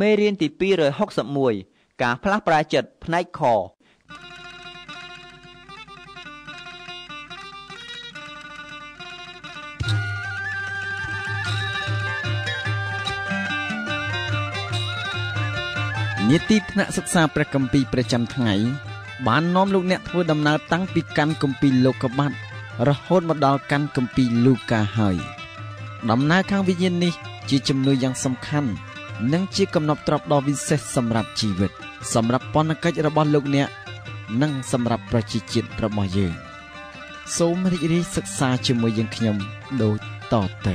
មេរៀនទី261ការផ្លាស់ប្រែចិត្តផ្នែកខនីតិថ្នាក់សិក្សាព្រះគម្ពីរប្រចាំថ្ងៃបាននាំលោកអ្នកធ្វើដំណើរតាំងពីកាន់គម្ពីរលោកុបាតរហូតមកដល់កាន់គម្ពីរលូកាហើយដំណើរខាងវិញ្ញាណនេះជាជំនួយយ៉ាងសំខាន់និងជាកំណប់ទ្រព្យដ៏វិសេសសម្រាប់ជីវិត សម្រាប់ពន្ធកិច្ចរបស់លោកអ្នកនិងសម្រាប់ប្រជាជាតិរបស់យើងសូមរីករាយសិក្សាជាមួយយើងខ្ញុំដូចតទៅ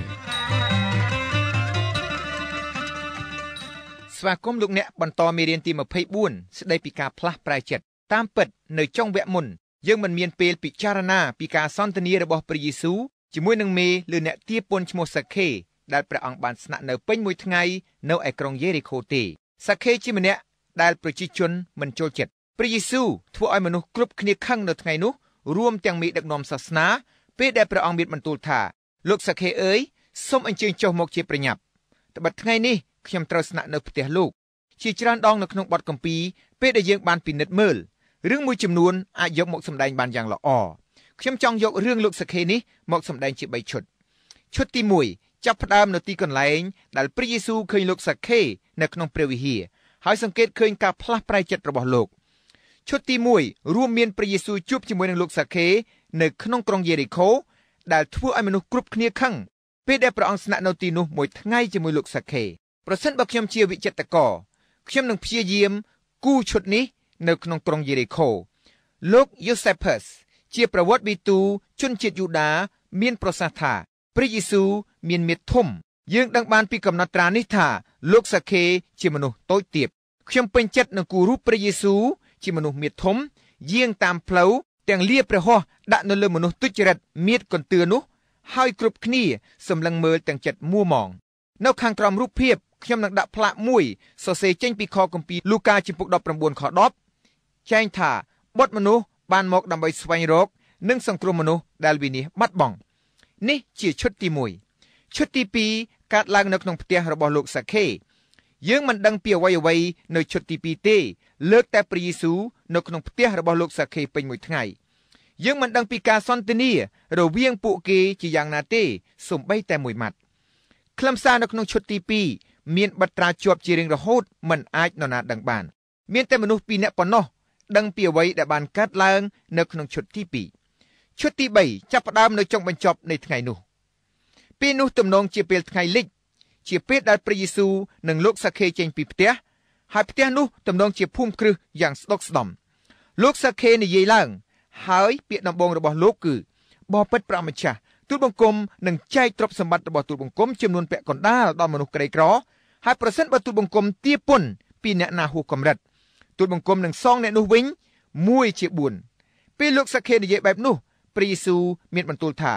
ស្វាគមន៍លោកអ្នកបន្តមេរៀនទី24ស្ដីពីការផ្លាស់ប្រែចិត្តតាមពិត នៅចុងវគ្គមុនយើងមិនមានពេលពិចារណាពីការសន្ទនារបស់ព្រះយេស៊ូវជាមួយនឹងមេឬអ្នក ទាពុនឈ្មោះសាខេដែលព្រះអង្គបានស្នាក់នៅពេញមួយថ្ងៃនៅឯក្រុងយេរីខូទេសាខេជាម្នាក់ដែលប្រជាជនមិនចូលចិត្តព្រះយេស៊ូវធ្វើឲ្យមនុស្សគ្រប់គ្នាខឹងនៅថ្ងៃនោះរួមទាំងមេដឹកនាំសាសនាពេលដែលព្រះអង្គមានបន្ទូលថាលោកសាខេអើយសូមអញ្ជើញចុះមកជាប្រញាប់ត្បិតថ្ងៃនេះខ្ញុំត្រូវស្នាក់នៅផ្ទះលោកជាច្រើនដងនៅក្នុងបទកម្ពីពេលដែលយើងបានពិនិត្យមើលរឿងមួយចំនួនអាចយកមកសម្ដែងបានយ៉ាងល្អខ្ញុំចង់យករឿងលោកសខេនេះមកសម្ដែងជា3ឈុតឈុតទីចាប់ផ្ដើមនៅទីកន្លែងដែលព្រះយេស៊ូវឃើញលោកសាខេនៅក្នុងព្រះវិហារហើយសង្កេតឃើញការផ្លាស់ប្រែចិត្តរបស់លោកឈុតទី1រួមមានព្រះយេស៊ូវជួបជាមួយនឹងលោកសាខេនៅក្នុងក្រុងយេរីកូ ដែលធ្វើឲ្យមនុស្សគ្រប់គ្នាខឹងពេលដែលព្រះអង្គស្នាក់នៅទីនោះមួយថ្ងៃជាមួយលោកសាខេប្រសិនបើខ្ញុំជាវិចិត្រករខ្ញុំនឹងព្យាយាម គូឈុតនេះ នៅ ក្នុងក្រុងយេរីកូលោកយូសេផុសជាប្រវត្តិវិទូជនជាតិយូដាមាន ប្រសាសន៍ថាព្រះយេស៊ូវមានមេត្តាធំយើងដឹងបានពីកំណត់ត្រានេះថាលោកសាខេជាមនុស្សតូចទាបខ្ញុំពេញចិត្តនឹងគូរូបព្រះយេស៊ូវជាមនុស្សមេត្តាធំយាងតាមផ្លូវទាំងលាព្រះហស្ថដាក់ នៅលើមនុស្សទុច្ចរិតមៀតកន្ទឿនោះហើយគ្រប់គ្នាសម្លឹងមើលទាំងចិត្តមួម៉ងនៅខាងក្រោមរូបភាពខ្ញុំនឹងដាក់ផ្លាកមួយសរសេរចេញពីខគម្ពីរលូកាជំពូក19ខ10ចែងថាបុត្រមនុស្សបានមកដើម្បីស្វែងរកនិងសង្គ្រោះមនុស្សដែលវិនាសបាត់បង់នេះជាឈុតទី1ឈុតទី2កើតឡើងនៅក្នុងផ្ទះរបស់លោកសាខេយើងមិនដឹងពីអ្វីអ្វីនៅឈុតទី2ទេលើកតែព្រះយេស៊ូវនៅក្នុងផ្ទះរបស់លោកសាខេពេញមួយថ្ងៃយើងមិនដឹងពីការសន្ទនារវាងពួកគេ ជាយ៉ាងណាទេសូម្បីតែមួយម៉ាត់ខ្លឹមសារនៅក្នុងឈុតទី2មានបត្រាជាប់ជារៀងរហូតមិនអាចនរណាដឹងបាន មានតែមនុស្សពីរនាក់ប៉ុណ្ណោះដឹងពីអ្វីដែលបានកើតឡើង នៅក្នុងឈុតទី2ឈុតទី3ចាប់ផ្ដើមនៅចុងបញ្ចប់នៃថ្ងៃនោះពេលនោះទំនងជាពេលថ្ងៃលិចជាពេលដែលព្រះយេស៊ូវនិងលោកសាខេចេញពីផ្ទះហើយផ្ទះនោះទំនងជាភូមិគ្រឹះយ៉ាងស្ដុកស្ដំ លោកសាខេនិយាយឡើង ហើយពាក្យដំបូងរបស់លោកគឺបបិទ្ធប្រមជ្ឈះទូលបង្គំនឹងចែកទ្រព្យសម្បត្តិរបស់ទូលបង្គំចំនួនពាក់កណ្ដាលដល់មនុស្សក្រីក្រហើយប្រសិនបើទូលបង្គំទាពុន ពីអ្នកណាហួសកម្រិតទូលបង្គំនឹងសងអ្នកនោះវិញ1ជា4ពេលលោកសាខេនិយាយបែបនោះព្រះយេស៊ូវមានបន្ទូលថា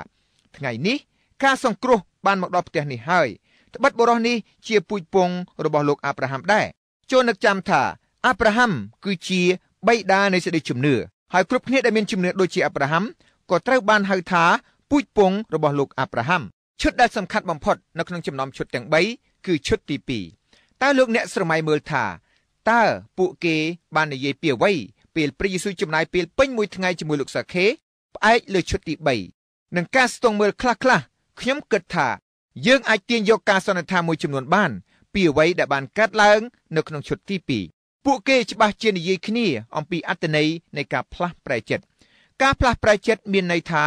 ថ្ងៃនេះការសង្គ្រោះបានមកដល់ផ្ទះនេះហើយត្បិតបរោះនេះជាពូជពងរបស់លោកអាប់រ៉ាហាំដែរចូលនឹកចាំថាអាប់រ៉ាហាំគឺជាបិតានៃសេចក្តីជំនឿហើយគ្រប់គ្នាដែលមានជំនឿដូចជាអាប់រ៉ាហាំក៏ត្រូវបានហៅថាពូជពងរបស់លោកអាប់រ៉ាហាំឈុតដែលសំខាន់បំផុតនៅក្នុងចំណោមឈុតទាំង3គឺឈុតទី2តើលោកអ្នក ស្រមៃមើលថាតើពួកគេ បាននិយាយពីអ្វីពេលព្រះយេស៊ូវចំណាយពេលពេញមួយថ្ងៃជាមួយលោកសាខេផ្អែកលើឈុតទី3និងការស្ទង់មើលខ្លះៗខ្ញុំគិតថាយើងអាចទាញយកការសន្និដ្ឋានមួយចំនួនបានពីអ្វីដែលបានកាត់ឡើង នៅក្នុងឈុតទី2ពួកគេច្បាស់ជានិយាយគ្នា អំពីអត្តន័យនៃការផ្លាស់ប្រែចិត្តការផ្លាស់ប្រែចិត្តមានន័យថា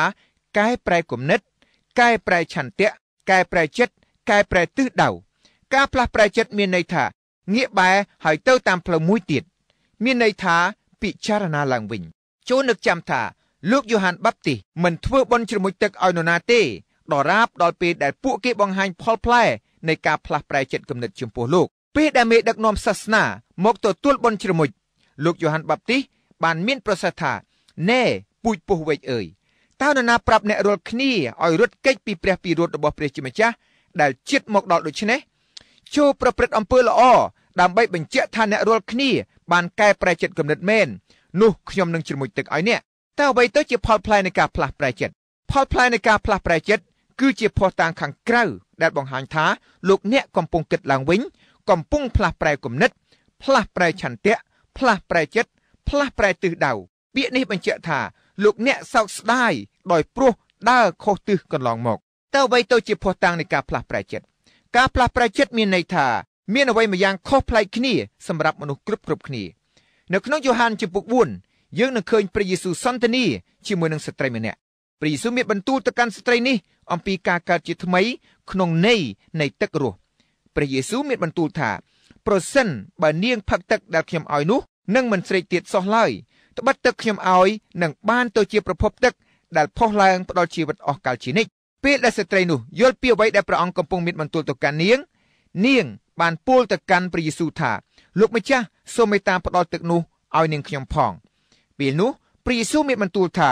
កែប្រែគំនិតកែប្រែឆន្ទៈកែប្រែចិត្តកែប្រែទិសដៅការផ្លាស់ប្រែចិត្តមានន័យថាងាកបែរហើយទៅតាមផ្លូវមួយទៀត មានន័យថាពិចារណាឡើងវិញចូលនឹកចាំថាលោកយ៉ូហានបាប់ទីសមិនធ្វើបន់ជ្រមុជទឹកឲ្យនរណាទេដរាបដល់ពេលដែល ពួកគេបង្ហាញ ផលផ្លែនៃការផ្លាស់ប្រែចិត្តគំនិត ចំពោះលោក ពេលដែលមេដឹកនាំសាសនាមកទទួលបន់ជ្រមុជលោកយ៉ូហានបាប់ទីសបានមាន ប្រសាសន៍ថាណែពូជពុះវែកអើយតើនរណាប្រាប់អ្នករាល់គ្នាឲ្យរត់គេចពីព្រះពីរត់របស់ព្រះជាម្ចាស់ដែលជិតមកដល់ដូច្នេះចូលប្រព្រឹត្តអំពើល្អដើម្បីបញ្ជាក់ថាអ្នករាល់គ្នា បានកែប្រែចិត្តគំនិតមែននោះខ្ញុំនឹងជ្រមុជទឹកឲ្យអ្នកតែអ្វីទៅជាផលផ្លែនៃការផ្លាស់ប្រែចិត្តផលផ្លែនៃការផ្លាស់ប្រែចិត្តគឺជាភស្តុតាងខាងក្រៅដែលបង្ហាញថា លោកអ្នកកំពុងគិតឡើងវិញកំពុងផ្លាស់ប្រែគំនិតផ្លាស់ប្រែឆន្ទៈផ្លាស់ប្រែចិត្តផ្លាស់ប្រែទិសដៅពាក្យនេះបញ្ជាក់ថា លោកអ្នកសោកស្ដាយដោយព្រោះដើរខុសទិសកន្លងមកតើអ្វីទៅជាភស្តុតាងនៃការផ្លាស់ប្រែចិត្តការផ្លាស់ប្រែចិត្តមានន័យថាមានអ្វីម្យ៉ាងខុសប្លែកគ្នាសម្រាប់មនុស្សគ្រប់គ្រប់គ្នានៅក្នុងយ៉ូហានជំពូក4យើងនឹងឃើញព្រះយេស៊ូវសន្តានាជាមួយនឹងស្ត្រីម្នាក់ព្រះយេស៊ូវមានបន្ទូលទៅកាន់ស្ត្រីនេះអំពីការកើតជាថ្មីក្នុងន័យនៃទឹករស់ព្រះយេស៊ូវមានបន្ទូលថា ប្រសិនបើនាងផឹកទឹកដែលខ្ញុំឲ្យនោះនឹងមិនស្រេកទៀតសោះឡើយត្បិតទឹកខ្ញុំឲ្យនឹងបានទៅជាប្រភពទឹកដែលផុសឡើងផ្ដល់ជីវិតអស់កលជានិច្ចពេលដែលស្ត្រីនោះយល់ពីអ្វីដែលព្រះអង្គកំពុងមានបន្ទូលទៅកាន់នាងនាងបានពោលទៅកាន់ព្រះយេស៊ូវថាលោកម្ចាស់សូមមេត្តាផ្ដល់ទឹកនោះឲ្យនាងខ្ញុំផងពេលនោះព្រះយេស៊ូវមានបន្ទូលថា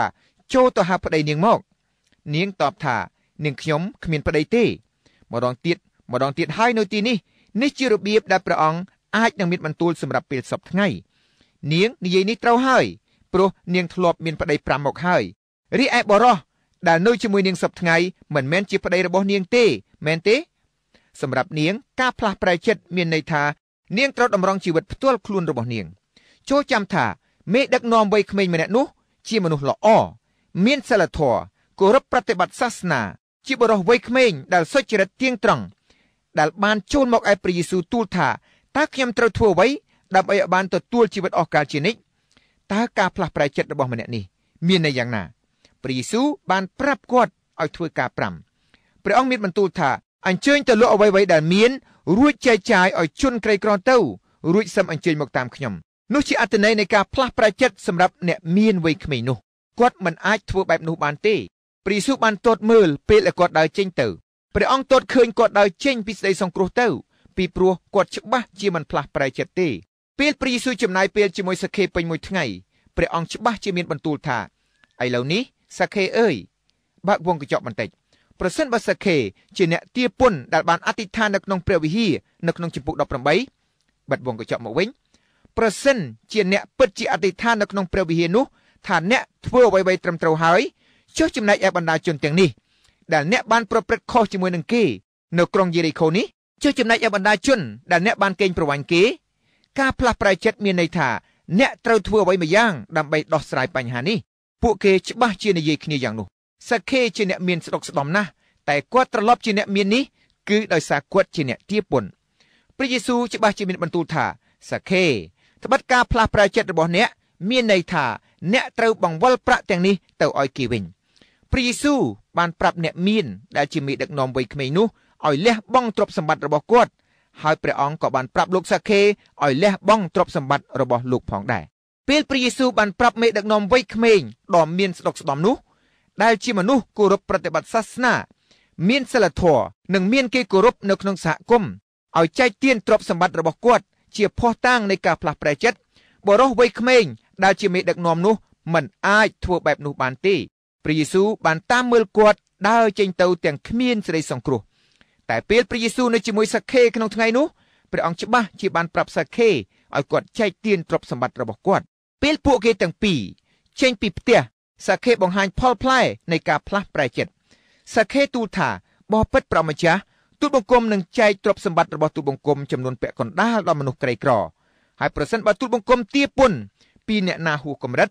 ចូលទៅហៅប្តីនាងមក នាងតបថានាងខ្ញុំគ្មានប្តីទេម្ដងទៀតម្ដងទៀតហើយនៅទីនេះនេះជារបៀបដែលព្រះអង្គអាចនឹងមានបន្ទូលសម្រាប់ពេលសពថ្ងៃ នាងនិយាយនេះត្រូវហើយព្រោះនាងធ្លាប់មានប្តី5មកហើយរីឯបរោះដែលនៅជាមួយនាងសពថ្ងៃ មិនមែនជាប្តីរបស់នាងទេមែនទេ សម្រាប់នាងការផ្លាស់ប្រែចិត្តមានន័យថានាងត្រូវតម្រង់ជីវិតផ្ទាល់ខ្លួនរបស់នាង ចូលចាំថាមេដឹកនាំវ័យក្មេងម្នាក់នោះជាមនុស្សល្អមានសិលធម៌គោរពប្រតិបត្តិសាសនា ជាបរិសុទ្ធវ័យក្មេងដែលសុចរិតទៀងត្រង់ដែលបានចូលមកឯព្រះយេស៊ូវទូលថាតើខ្ញុំត្រូវធ្វើអ្វី ដើម្បីឲ្យបានទទួលជីវិតអស់កលជានិច្ចតើការផ្លាស់ប្រែចិត្តរបស់ម្នាក់នេះមានន័យយ៉ាងណាព្រះយេស៊ូវបានប្រាប់គាត់ឲ្យធ្វើការ5ព្រះអង្គមានបន្ទូលថាអញ្ជើញទៅលក់អ្វីៗដែលមានរួចចែកចាយឲ្យជនក្រីក្រទៅរួចសឹមអញ្ជើញមកតាមខ្ញុំនោះជាអត្តន័យនៃការផ្លាស់ប្រែចិត្តសម្រាប់អ្នកមានវ័យក្មេងនោះគាត់មិនអាចធ្វើបែបនោះបានទេព្រះយេស៊ូវបានទតមើលពេលដែលគាត់ដើរចេញទៅព្រះអង្គទតឃើញគាត់ដើរចេញពីស្ដីសង្គ្រោះទៅពីព្រោះគាត់ច្បាស់ជាមិនផ្លាស់ប្រែចិត្តទេពេលព្រះយេស៊ូវចំណាយពេលជាមួយសាខេពេញមួយថ្ងៃព្រះអង្គច្បាស់ជាមានបន្ទូលថាឥឡូវនេះសាខេអើយបើកវងកញ្ចក់បន្តិចប្រសិនបើសាខេជាអ្នកទាពុនដែលបានអធិដ្ឋាននៅក្នុងព្រះវិហារនៅក្នុងជំពូក18បាត់វងកញ្ចក់មកវិញប្រសិនជាអ្នកពិតជាអធិដ្ឋាននៅក្នុងព្រះវិហារនោះថាអ្នកធ្វើអ្វីៗត្រឹមត្រូវហើយចុះចំណែកឯបណ្ដាជនទាំងនេះដែលអ្នកបានប្រព្រឹត្តខុសជាមួយនឹងគេនៅក្រុងយេរីខូនេះចុះចំណែកឯបណ្ដាជនដែលអ្នកបានកេងប្រវ័ញ្ចគេការផ្លាស់ប្រែចិត្តមានន័យថាអ្នកត្រូវធ្វើអ្វីមួយយ៉ាងដើម្បីដោះស្រាយបញ្ហានេះពួកគេច្បាស់ជានិយាយគ្នាយ៉ាងនោះសាខេជាអ្នកមានស្ដុកស្ដំណាស់តែគាត់ត្រឡប់ជាអ្នកមាននេះគឺដោយសារគាត់ជាអ្នកទាពុនព្រះយេស៊ូវច្បាស់ជាមានបន្ទូលថាសាខេត្បិតការផ្លាស់ប្រែចិត្តរបស់អ្នកមានន័យថាអ្នកត្រូវបង្វិលប្រាក់ទាំងនេះទៅឲ្យគេវិញព្រះយេស៊ូវបានប្រាប់អ្នកមានដែលជាមេដឹកនាំវ័យក្មេងនោះឲ្យលះបង់ទ្រព្យសម្បត្តិរបស់គាត់ហើយព្រះអង្គក៏បានប្រាប់លោកសាខេឲ្យលះបង់ទ្រព្យសម្បត្តិរបស់លោកផងដែរពេលព្រះយេស៊ូវបានប្រាប់មេដឹកនាំវ័យក្មេងដ៏មានស្ដុកស្ដំនោះដែលជាមនុស្សគោរពប្រតិបត្តិសាសនា មានសិលធម៌និងមានគេគោរពនៅក្នុងសហគមន៍ឲ្យចែកទានទ្រព្យសម្បត្តិរបស់គាត់ជាភ័ស្តុតាងនៃការផ្លាស់ប្រែចិត្តបរិសុវ័យក្មេងដែលជាមេដឹកនាំនោះមិនអាចធ្វើបែបនោះបានទេព្រះយេស៊ូវបានតាមមើលគាត់ដើរចេញទៅទាំងគ្មានសេរីសង្គ្រោះតែពេលព្រះយេស៊ូវនៅជាមួយសាខេក្នុងថ្ងៃនោះព្រះអង្គច្បាស់ជាបានប្រាប់សាខេឲ្យគាត់ចែកទានទ្រព្យសម្បត្តិរបស់គាត់ពេលពួកគេទាំងពីរចេញ ពីផ្ទះសាខេបង្ហាញផលផ្លែ នៃការផ្លាស់ប្រែចិត្តសាខេទូលថាបបិទ្ធប្រមចាស់ទូតបង្គំនឹងចែកទ្រព្យសម្បត្តិរបស់ទូតបង្គំចំនួនពាក់កណ្ដាលដល់មនុស្សក្រីក្រហើយប្រសិនបើទូតបង្គំទាពុនពីអ្នកណាហួសកម្រិត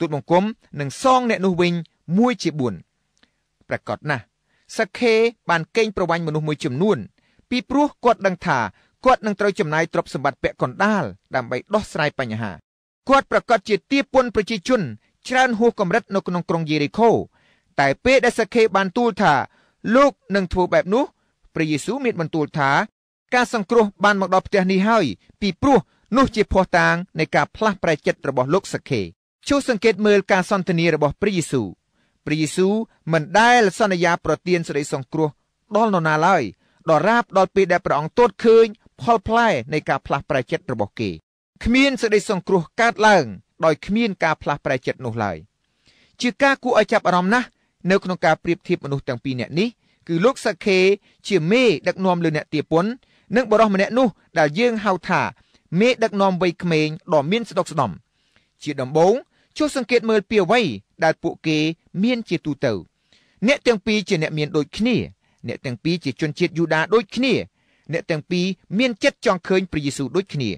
ទូតបង្គំនឹងសងអ្នកនោះវិញមួយជា4ប្រកបណាស់សខេបានកេងប្រវាញ់មនុស្សមួយចំនួនពីព្រោះគាត់ដឹងថាគាត់នឹងត្រូវចំណាយទ្រព្យសម្បត្តិពាក់កណ្ដាលដើម្បីដោះស្រាយបញ្ហាគាត់ប្រកាសជាទាពុនប្រជាជនច្រើនហួសកម្រិតនៅក្នុងក្រុងយេរីកូតែពេលដែលសខេបានទូលថា លោកនឹងធ្វើបែបនោះព្រះយេស៊ូវមានបន្ទូលថា ការសង្គ្រោះបានមកដល់ផ្ទះនេះហើយ ពីព្រោះ នោះជាភ័ស្តុតាងនៃការផ្លាស់ប្រែចិត្តរបស់លោកសាខេចូលសង្កេតមើលការសន្ទនារបស់ព្រះយេស៊ូវព្រះយេស៊ូវមិនដែលសន្យា ប្រទានសេរីសង្គ្រោះ ដល់នរណាឡើយដល់រាបដល់ពេលដែលព្រះអង្គទតឃើញ ផលផ្លែនៃការផ្លាស់ប្រែចិត្តរបស់គេគ្មានសេរីសង្គ្រោះកើតឡើងដោយគ្មានការផ្លាស់ប្រែចិត្តនោះឡើយជាការគួរឲ្យចាប់អារម្មណ៍ណាស់នៅក្នុងការប្រៀបធៀបមនុស្សទាំងពីរនាក់នេះគឺលោកសាខេជាមេដឹកនាំលើអ្នកទាពុន និងបរិសម្នាក់នោះដែលយើងហៅថាមេដឹកនាំវ័យក្មេងដ៏មានស្ដុកស្ដំជាដំបូងចុះសង្កេតមើលពីអ្វីដែលពួកគេ មាន ជាទូទៅអ្នកទាំងពីរជាអ្នកមានដូចគ្នាអ្នកទាំងពីរជាជនជាតិយូដាដូចគ្នាអ្នកទាំងពីរមានចិត្តចង់ឃើញព្រះយេស៊ូវដូចគ្នា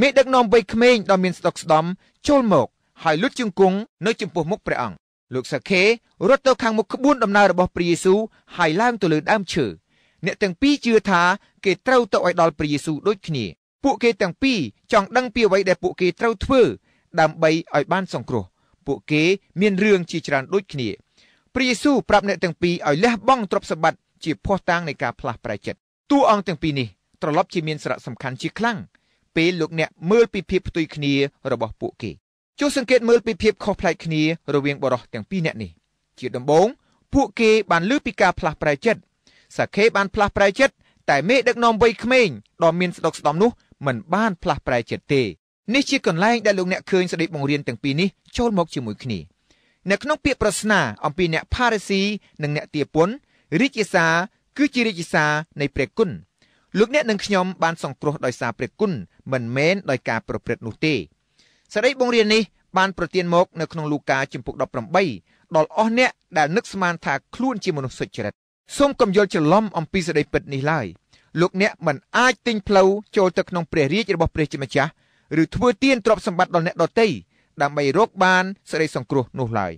មេដឹកនាំវ័យក្មេងដ៏មានស្ដុកស្ដំចូលមកហើយលុតជង្គង់នៅចំពោះមុខព្រះអង្គលោកសាខេរត់ទៅខាងមុខក្បួនដំណើររបស់ព្រះយេស៊ូវហើយឡើងទៅលើដើមឈើអ្នកទាំងពីរជឿថាគេត្រូវទៅឲ្យដល់ព្រះយេស៊ូវដូចគ្នាពួកគេទាំងពីរចង់ដឹងពីអ្វីដែលពួកគេត្រូវធ្វើ ដើម្បីឲ្យបានសង្គ្រោះពួកគេមានរឿងជាច្រើនដូចគ្នាព្រះយេស៊ូវប្រាប់អ្នកទាំងពីរឲ្យលះបង់ទ្រព្យសម្បត្តិជាភស្តុតាងនៃការផ្លាស់ប្រែចិត្តតួអង្គទាំងពីរនេះត្រឡប់ជាមានសារៈសំខាន់ជាខ្លាំងពេលលោកអ្នកមើលពីភាពផ្ទុយគ្នារបស់ពួកគេចុះសង្កេតមើលពីភាពខុសប្លែកគ្នារវាងបរិសទាំងពីរនាក់នេះជាដំបូងពួកគេបានលើពីការផ្លាស់ប្រែចិត្តសាខេបានផ្លាស់ប្រែចិត្តតែមេដឹកនាំវ័យក្មេងដ៏មានស្ដុកស្ដម្ភនោះមិនបាន ផ្លាស់ប្រែចិត្តទេនេះជាកន្លែងដែលលោកអ្នកឃើញសេចក្តីបង្រៀនទាំងពីរនេះចូលមកជាមួយគ្នានៅក្នុងពាក្យប្រស្នាអំពីអ្នកផារីស៊ីនិងអ្នកទាពុនរាជាសារគឺជារាជាសារនៃព្រះគុណលោកអ្នកនិងខ្ញុំបាន សង្គ្រោះដោយសារព្រះគុណមិនមែនដោយការប្រព្រឹត្តនោះទេសេរីបង្រៀននេះបានប្រទានមកនៅក្នុងលូកាជំពូក18ដល់អស់អ្នកដែលនឹកស្មានថាខ្លួនជាមនុស្សសុចរិតសូមកុំយល់ច្រឡំអំពីសេចក្តីពិតនេះឡើយលោកអ្នកមិនអាចទិញផ្លូវចូលទៅក្នុងព្រះរាជរបស់ព្រះជាម្ចាស់ឬធ្វើទានទ្រព្យសម្បត្តិដល់អ្នកដទៃដើម្បីរកបានសេចក្តីសង្គ្រោះនោះឡើយ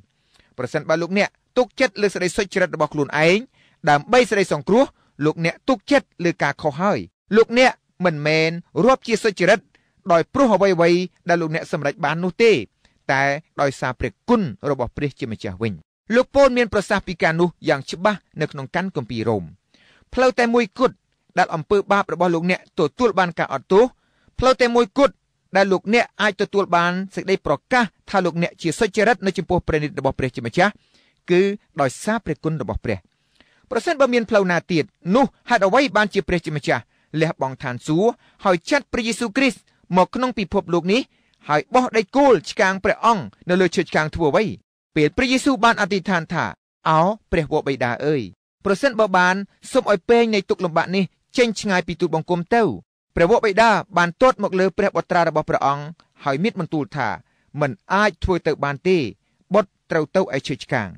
ប្រសិនបើលោកអ្នកទុកចិត្តលើសេចក្តីសុចរិតរបស់ខ្លួនឯងដើម្បីសេចក្តីសង្គ្រោះ លោកអ្នកទុកចិត្តលើការខុសហើយ លោកអ្នកមិនមែនរាប់ជាសុចរិតដោយព្រោះអ្វីៗដែលលោកអ្នកសម្រេចបាននោះទេតែដោយសារព្រះគុណរបស់ព្រះជាម្ចាស់វិញលោកពូនមានប្រសាសន៍ពីការនោះយ៉ាងច្បាស់នៅក្នុងកាន់គម្ពីររ៉ូមផ្លូវតែមួយគត់ដែលអំពើបាបរបស់លោកអ្នកទទួលបានការអត់ទោសផ្លូវតែមួយគត់ដែលលោកអ្នកអាចទទួលបានសេចក្តីប្រកាសថាលោកអ្នកជាសុចរិតនៅចំពោះព្រះនិតរបស់ព្រះជាម្ចាស់គឺដោយសារព្រះគុណរបស់ព្រះប្រសិនបើមានផ្លូវណាទៀតនោះហេតុអ្វីបានជាព្រះជាម្ចាស់លះបង់ឋានសួគ៌ហើយចាត់ព្រះយេស៊ូវគ្រីស្ទមកក្នុងពិភពលោកនេះហើយបោះដៃគោលឆ្កាងព្រះអង្គនៅលើឈើឆ្កាង ធ្វើអ្វីពេលព្រះយេស៊ូវបានអធិដ្ឋានថាឱព្រះវរបិតាអើយប្រសិនបើបានសូមឲ្យពេងនៃទុកលំបាកនេះចេញឆ្ងាយពីទូលបង្គំទៅព្រះវរបិតាបានទាត់មកលើព្រះបុត្រារបស់ព្រះអង្គហើយមានបន្ទូលថាមិនអាចធ្វើទៅបានទេបុតត្រូវទៅឲ្យឈើឆ្កាង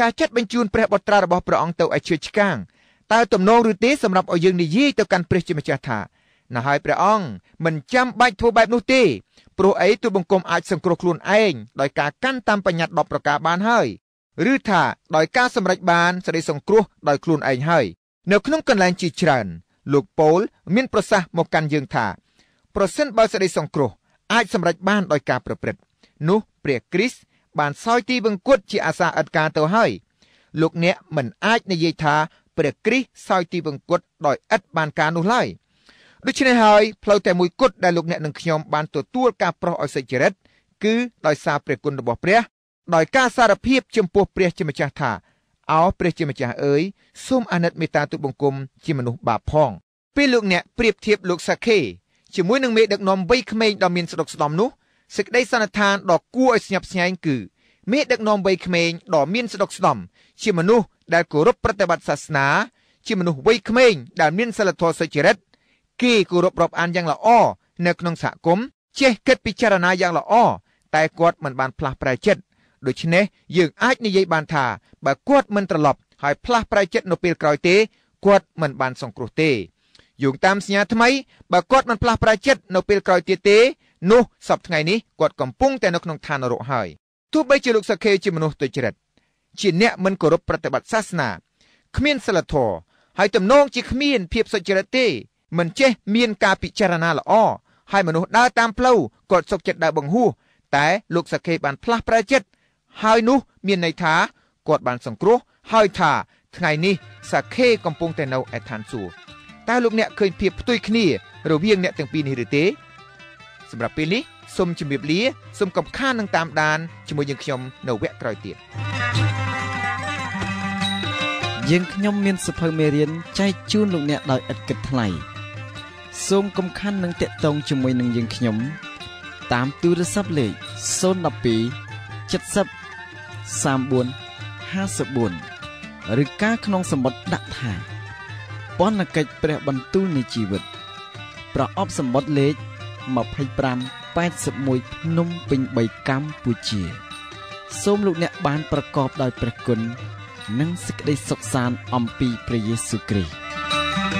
ការចាត់បញ្ជូនព្រះបុត្រារបស់ព្រះអង្គទៅឲ្យឈើឆ្កាងតើទំនងឬទេសម្រាប់ឲ្យយើងនិយាយទៅកាន់ព្រះជាម្ចាស់ថាណាហើយព្រះអង្គមិនចាំបាច់ធ្វើបែបនោះទេព្រោះអីទូបង្គំអាចសង្គ្រោះខ្លួនឯងដោយការកាន់តាមបញ្ញត្តិ10ប្រការបានហើយឬថាដោយការសម្រេចបានសេចក្តីសង្គ្រោះដោយខ្លួនឯងហើយ នៅក្នុងកន្លែងជាច្រើន លោកប៉ូលមានប្រសាសន៍មកកាន់យើងថាប្រសិនបើសេចក្តីសង្គ្រោះអាចសម្រេចបានដោយការប្រព្រឹត្តនោះព្រះគ្រីស្ទបានសោយទីវង្គត់ជាអាសាឥតការទៅហើយលោកអ្នកមិនអាចនិយាយថាព្រះគ្រីស្ទសោយទីវង្គត់ដោយឥតបានការនោះឡើយ។ដូច្នេះហើយផ្លូវតែមួយគត់ដែលលោកអ្នកនិងខ្ញុំបានទទួលការប្រោះឲ្យសេចក្ដីគឺដោយសារព្រះគុណរបស់ព្រះដោយការសារភាពចំពោះព្រះជាម្ចាស់ថាអោព្រះជាម្ចាស់អើយសូមអាណិតមេត្តាទូបង្គំជាមនុស្សបាបផងពេលលោកអ្នកប្រៀបធៀបលោកសាខេជាមួយនឹងមេដឹកនាំវ័យក្មេងដ៏មានស្ដុកស្ដម្ភនោះសេចក្តីសន្និដ្ឋានដ៏គួរឲ្យស្ញប់ស្ញែងគឺមេដឹកនាំវ័យក្មេងដ៏មានស្ដុកស្ដម្ភជាមនុស្សដែលគោរពប្រតិបត្តិសាសនាជាមនុស្សវ័យក្មេងដែលមានសិលធម៌សុចរិតគេគោរពរាប់អានយ៉ាងល្អនៅក្នុងសហគមន៍ចេះគិត ពិចារណាយ៉ាងល្អតែគាត់មិនបានផ្លាស់ប្រែចិត្តដូច្នេះយើងអាចនិយាយបាន ថាបើគាត់មិនត្រឡប់ ហើយផ្លាស់ប្រែចិត្តនៅពេលក្រោយទេគាត់មិនបានសង្គ្រោះទេយោងតាមសញ្ញាថ្មីបើគាត់មិនផ្លាស់ប្រែចិត្តនៅពេលក្រោយទៀតទេនោះសប្តាហ៍នេះគាត់កំពុងតែនៅក្នុងឋានរកហើយទោះបីជាលោកសាខេជាមនុស្សទុច្ចរិត ជាអ្នកមិនគោរពប្រតិបត្តិសាសនាគ្មានសិលធម៌ហើយទំនងជាគ្មានភាពសុចរិតទេមិនចេះមានការពិចារណាល្អហើយមនុស្សដើរតាមផ្លូវគាត់សុខចិត្តដើរបង្ហោះតែលោកសាខេបានផ្លាស់ប្រែចិត្តហើយនោះ មានន័យថាគាត់បាន សង្គ្រោះ ហើយថាថ្ងៃនេះសាខេកំពុងតែនៅឯឋានសួគ៌តើលោក អ្នកឃើញភាពផ្ទុយគ្នា រវាង អ្នកទាំងពីរនេះឬទេសម្រាប់ពេលនេះសូមជម្រាបលាសូមកំខាននឹងតាមដានជាមួយយើងខ្ញុំនៅវគ្គក្រោយទៀតយើងខ្ញុំមានសិភៅមេរៀនចែកជូនលោកអ្នកដោយឥតគិតថ្លៃសូមកំខាន់នឹងតាក់ទងជាមួយនឹងយើងខ្ញុំតាមទូរស័ព្ទលេខ012 70 3454ឬការក្នុងសម្បត្តិដាក់ថាពន្ធកិច្ចព្រះបន្ទូលនៃជីវិត ប្រអប់សម្បត្តិលេខ2581ភ្នំពេញ3កម្ពុជាសូមលោកអ្នកបានប្រកបដោយព្រះគុណនិងសេចក្តីសុខសាន្តអំពីព្រះយេស៊ូវគ្រីស្ទ